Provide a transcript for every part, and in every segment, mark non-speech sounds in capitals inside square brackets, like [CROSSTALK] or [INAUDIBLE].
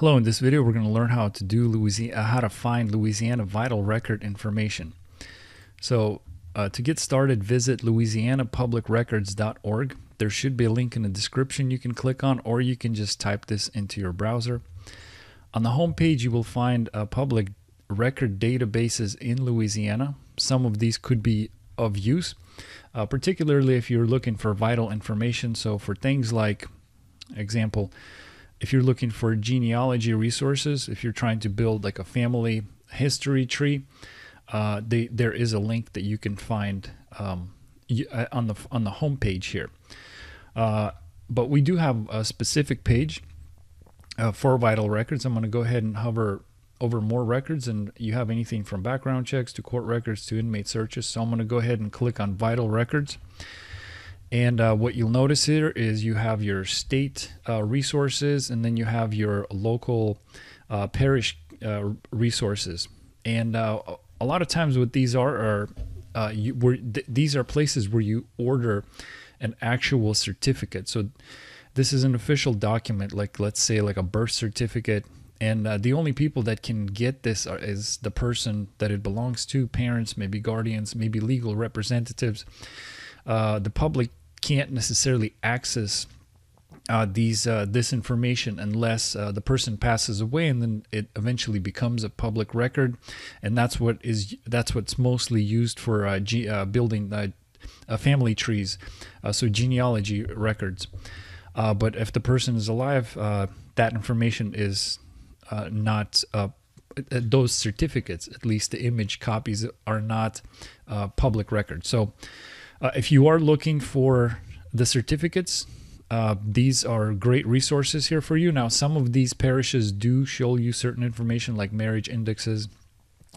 Hello, in this video we're going to learn how to do Louisiana, uh, how to find Louisiana vital record information. So uh, to get started visit louisianapublicrecords.org. There should be a link in the description you can click on or you can just type this into your browser. On the home page you will find uh, public record databases in Louisiana. Some of these could be of use, uh, particularly if you're looking for vital information. So for things like, example, if you're looking for genealogy resources, if you're trying to build like a family history tree, uh, they, there is a link that you can find um, uh, on the on the homepage here. Uh, but we do have a specific page uh, for vital records. I'm going to go ahead and hover over more records, and you have anything from background checks to court records to inmate searches. So I'm going to go ahead and click on vital records. And uh, what you'll notice here is you have your state uh, resources and then you have your local uh, parish uh, resources. And uh, a lot of times what these are are uh, you, where th these are places where you order an actual certificate. So this is an official document, like let's say like a birth certificate. And the only people that can get this are, is the person that it belongs to, parents, maybe guardians, maybe legal representatives. Uh, the public can't necessarily access uh, these uh, this information unless uh, the person passes away and then it eventually becomes a public record and that's what is that's what's mostly used for uh, ge- uh, building uh, family trees so genealogy records but if the person is alive that information is not those certificates at least the image copies are not public record so uh, if you are looking for the certificates, uh, these are great resources here for you. Now, some of these parishes do show you certain information like marriage indexes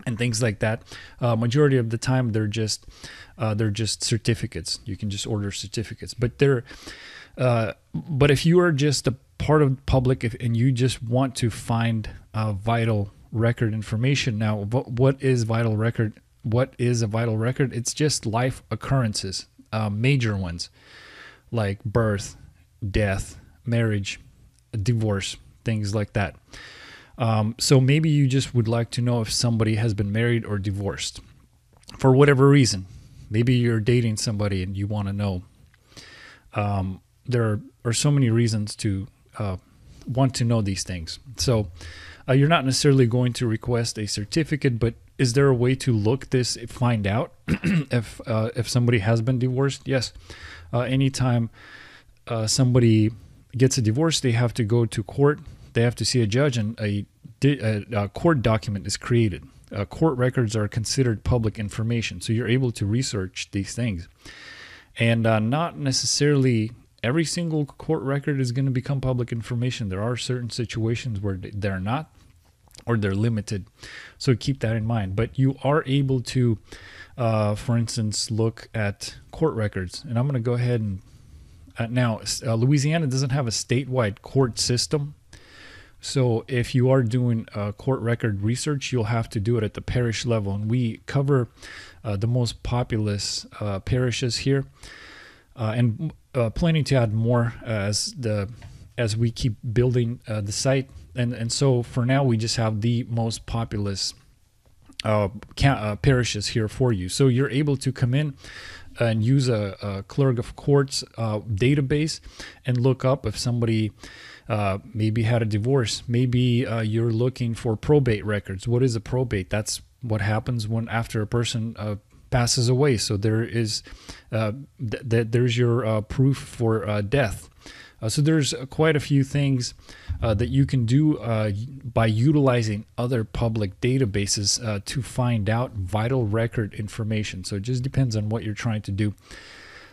and things like that. Uh, majority of the time, they're just uh, they're just certificates. You can just order certificates, but they're uh, but if you are just a part of the public if, and you just want to find uh, vital record information now what is vital record what is a vital record? It's just life occurrences, uh, major ones like birth, death, marriage, divorce, things like that. Um, so maybe you just would like to know if somebody has been married or divorced for whatever reason. Maybe you're dating somebody and you want to know. Um, there are, so many reasons to uh, want to know these things. So uh, you're not necessarily going to request a certificate, but is there a way to look this find out [CLEARS THROAT] if uh, if somebody has been divorced yes uh, anytime uh, somebody gets a divorce they have to go to court they have to see a judge and a, a, a court document is created uh, court records are considered public information so you're able to research these things and uh, not necessarily every single court record is going to become public information there are certain situations where they're not or they're limited. So keep that in mind. But you are able to, uh, for instance, look at court records. And I'm going to go ahead and uh, now uh, Louisiana doesn't have a statewide court system. So if you are doing uh, court record research, you'll have to do it at the parish level. And we cover uh, the most populous uh, parishes here and planning to add more as the as we keep building uh, the site. And, and so for now, we just have the most populous uh, uh, parishes here for you. So you're able to come in and use a, a clerk of courts uh, database and look up if somebody uh, maybe had a divorce. Maybe uh, you're looking for probate records. What is a probate? That's what happens when after a person uh, passes away. So there is uh, th- th- there's your uh, proof for uh, death. Uh, so there's uh, quite a few things uh, that you can do by utilizing other public databases to find out vital record information. So it just depends on what you're trying to do.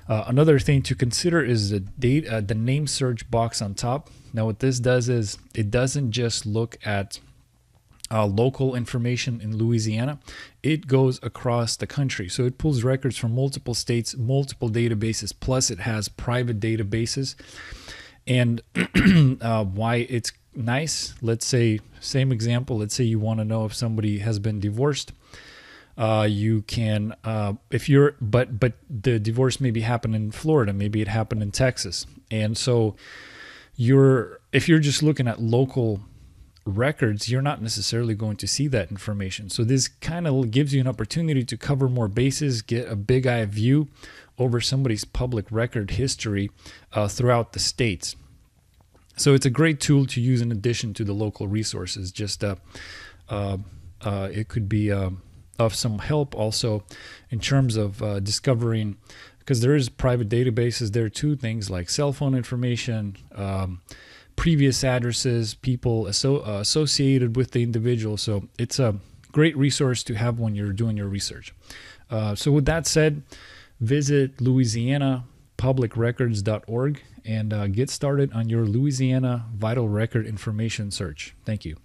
another thing to consider is the date, the name search box on top. Now, what this does is it doesn't just look at uh, local information in Louisiana, it goes across the country. So it pulls records from multiple states, multiple databases, plus it has private databases. And [CLEARS THROAT] uh, why it's nice, let's say, same example, let's say you want to know if somebody has been divorced. Uh, you can uh, if you're but but the divorce maybe happened in florida maybe it happened in texas and so you're if you're just looking at local records, you're not necessarily going to see that information. So this kind of gives you an opportunity to cover more bases, get a big eye view over somebody's public record history uh, throughout the states. So it's a great tool to use in addition to the local resources. Just uh, uh, uh it could be uh, of some help also in terms of uh, discovering because there is private databases there too things like cell phone information um, previous addresses, people uh, associated with the individual. So it's a great resource to have when you're doing your research. Uh, so with that said, visit LouisianaPublicRecords.org and uh, get started on your Louisiana vital record information search. Thank you.